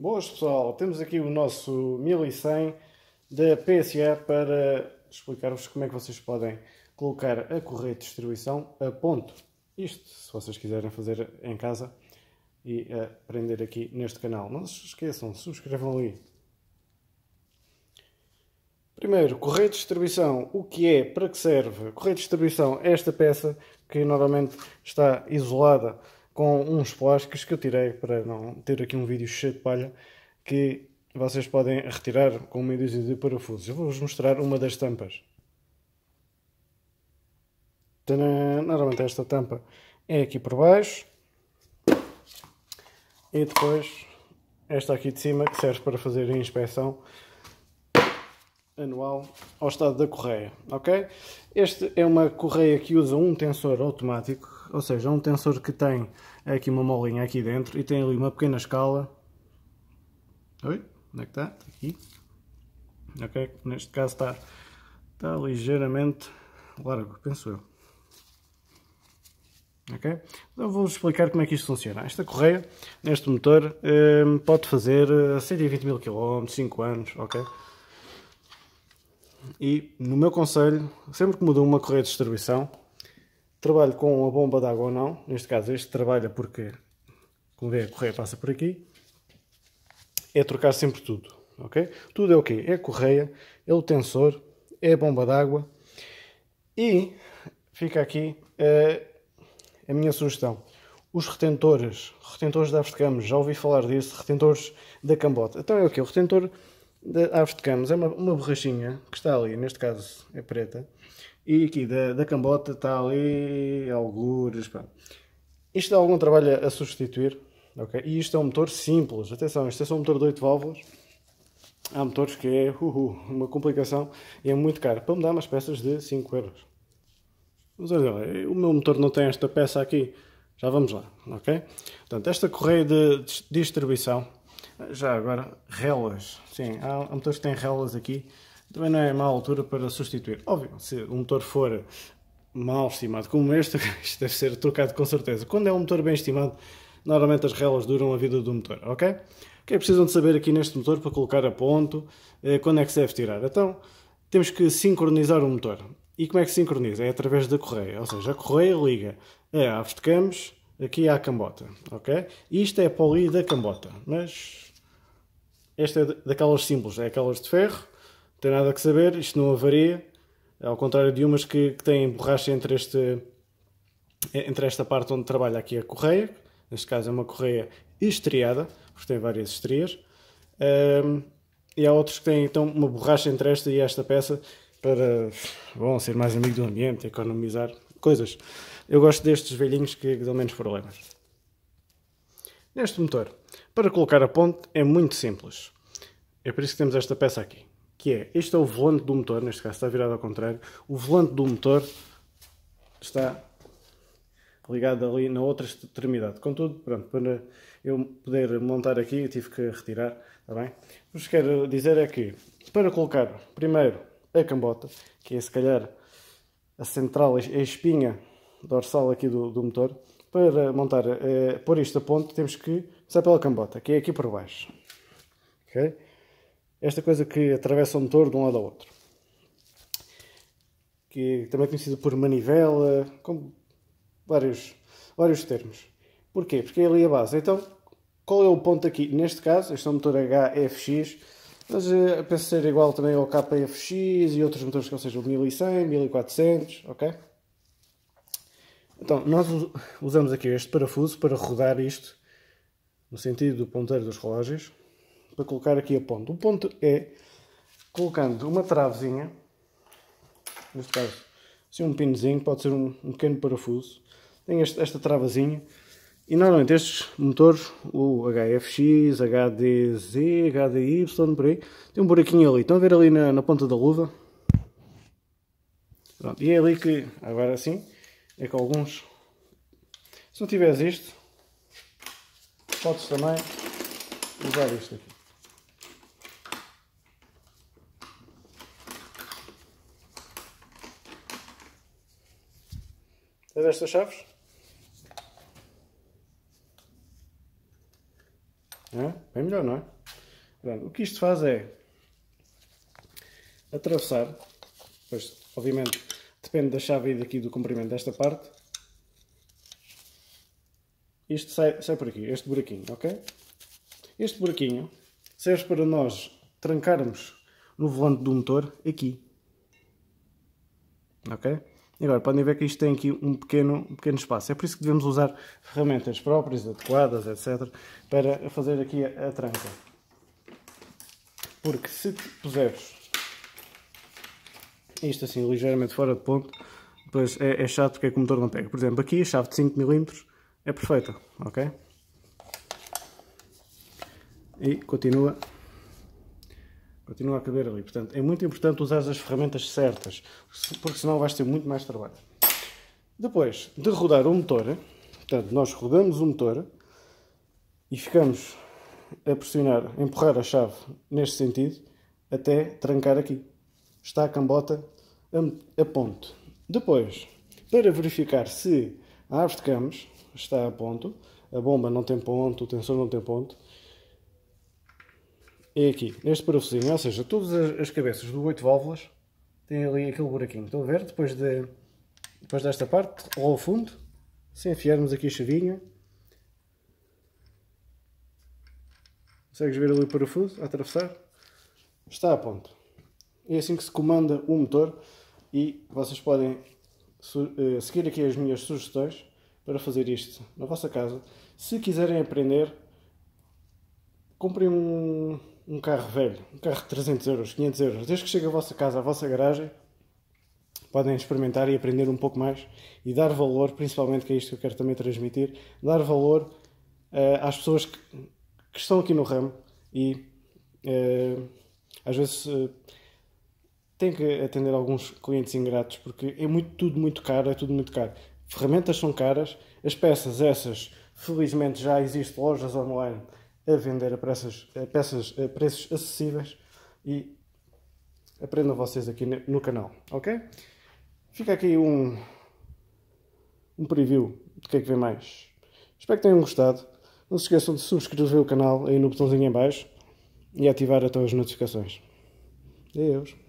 Boas pessoal, temos aqui o nosso 1100 da PSA para explicar-vos como é que vocês podem colocar a correia de distribuição a ponto. Isto, se vocês quiserem fazer em casa e aprender aqui neste canal. Não se esqueçam, subscrevam ali. Primeiro, correia de distribuição. O que é? Para que serve? Correia de distribuição é esta peça que normalmente está isolada com uns plásticos que eu tirei para não ter aqui um vídeo cheio de palha que vocês podem retirar com uma dúzia de parafusos. Eu vou-vos mostrar uma das tampas. Tadã! Normalmente esta tampa é aqui por baixo e depois esta aqui de cima que serve para fazer a inspeção anual ao estado da correia, ok? Este é uma correia que usa um tensor automático ou seja, é um tensor que tem aqui uma molinha aqui dentro e tem ali uma pequena escala. Oi? Onde é que está? aqui. Ok, neste caso está, está ligeiramente largo, penso eu. Ok? Então vou-vos explicar como é que isto funciona. Esta correia, neste motor, ehm, pode fazer 120 eh, mil km, 5 anos, ok? E no meu conselho, sempre que mudam uma correia de distribuição, Trabalho com a bomba de água ou não. Neste caso este trabalha porque, como vê, a correia passa por aqui. É trocar sempre tudo, ok? Tudo é o quê? É a correia, é o tensor, é a bomba de água. E fica aqui a, eh, a minha sugestão. Os retentores, retentores de aves de camas, já ouvi falar disso, retentores da cambota. Então é o quê? O retentor da aves de camas é uma, uma borrachinha que está ali, neste caso é preta, e aqui da, da cambota está ali algures. Pá. Isto dá é algum trabalho a substituir. Okay? E isto é um motor simples. Atenção, isto é só um motor de 8 válvulas. Há motores que é uh, uma complicação e é muito caro. Para me dar umas peças de 5 euros. Mas olha, o meu motor não tem esta peça aqui. Já vamos lá, ok? Portanto, esta correia de distribuição, já agora, relas. Sim, há motores que têm relas aqui também não é a má altura para substituir. Óbvio, se o motor for mal estimado como este, isto deve ser trocado com certeza. Quando é um motor bem estimado, normalmente as relas duram a vida do motor, ok? O que é precisam de saber aqui neste motor para colocar a ponto? Eh, quando é que se deve tirar? Então, temos que sincronizar o motor. E como é que sincroniza? É através da correia, ou seja, a correia liga a aves de camos aqui à cambota, ok? Isto é a poli da cambota, mas esta é daquelas símbolos, é aquelas de ferro, não tem nada que saber, isto não avaria, ao contrário de umas que, que têm borracha entre, este, entre esta parte onde trabalha aqui a correia, neste caso é uma correia estriada, porque tem várias estrias, um, ehm, e há outros que têm então uma borracha entre esta e esta peça para bom, ser mais amigo do ambiente, economizar coisas. Eu gosto destes velhinhos que dão menos problemas. Neste motor, para colocar a ponte é muito simples. É por isso que temos esta peça aqui que é, este é o volante do motor, neste caso está virado ao contrário, o volante do motor está ligado ali na outra extremidade. Contudo, pronto, para eu poder montar aqui, eu tive que retirar, está bem? O que quero dizer é que, para colocar primeiro a cambota, que é se calhar a central, a espinha dorsal aqui do, do motor, para montar, eh, pôr isto a ponto, temos que começar pela cambota, que é aqui por baixo. ok? esta coisa que atravessa o motor de um lado ao outro. Que também é conhecida por manivela, com vários, vários termos. Porquê? Porque é ali a base. Então, qual é o ponto aqui? Neste caso, este é um motor HFX, mas uh, penso ser igual também ao KFX e outros motores que ou seja o 1100, 1400, ok? Então, nós usamos aqui este parafuso para rodar isto no sentido do ponteiro dos relógios para colocar aqui a ponta. O ponto é colocando uma travezinha, neste caso, assim um pinozinho, pode ser um, um pequeno parafuso, tem este, esta travazinha, e normalmente estes motores, o HFX, HDZ, HDY, por aí, tem um buraquinho ali. Estão a ver ali na, na ponta da luva? Pronto, e é ali que, agora sim, é que alguns... Se não tiveres isto, podes também usar isto aqui. Tens estas chaves? É? Bem melhor, não é? Pronto, o que isto faz é atravessar, pois obviamente depende da chave e daqui do comprimento desta parte. Isto sai, sai por aqui, este buraquinho, ok? Este buraquinho serve para nós trancarmos no volante do motor aqui. Ok? agora podem ver que isto tem aqui um pequeno, um pequeno espaço. É por isso que devemos usar ferramentas próprias, adequadas, etc. Para fazer aqui a, a tranca. Porque se puseres isto assim ligeiramente fora de ponto, depois é, é chato porque é que o motor não pega. Por exemplo, aqui a chave de 5mm é perfeita, ok? E continua Continua a caber ali. Portanto, é muito importante usar as ferramentas certas, porque senão vais ter muito mais trabalho. Depois de rodar o motor, portanto, nós rodamos o motor e ficamos a pressionar, a empurrar a chave neste sentido até trancar aqui. Está a cambota a, ponto. Depois, para verificar se a árvore de camas está a ponto, a bomba não tem ponto, o tensor não tem ponto, é aqui, neste parafusinho, ou seja, todas as cabeças do 8 válvulas têm ali aquele buraquinho, estão a ver? Depois, de, depois desta parte, lá ao fundo, se enfiarmos aqui a chavinha, consegues ver ali o parafuso a atravessar? Está a ponto. É assim que se comanda o motor e vocês podem eh, seguir aqui as minhas sugestões para fazer isto na vossa casa. Se quiserem aprender, comprem um um carro velho, um carro de 300 euros, 500 euros, desde que chegue à vossa casa, à vossa garagem, podem experimentar e aprender um pouco mais e dar valor, principalmente, que é isto que eu quero também transmitir, dar valor uh, às pessoas que, que, estão aqui no ramo e uh, às vezes uh, têm que atender alguns clientes ingratos porque é muito, tudo muito caro, é tudo muito caro. Ferramentas são caras, as peças essas, felizmente já existem lojas online a vender a preços, a peças, a preços acessíveis e aprendam vocês aqui no canal, ok? Fica aqui um, um preview do que é que vem mais. Espero que tenham gostado. Não se esqueçam de subscrever o canal aí no botãozinho em baixo e ativar até então as notificações. Deus!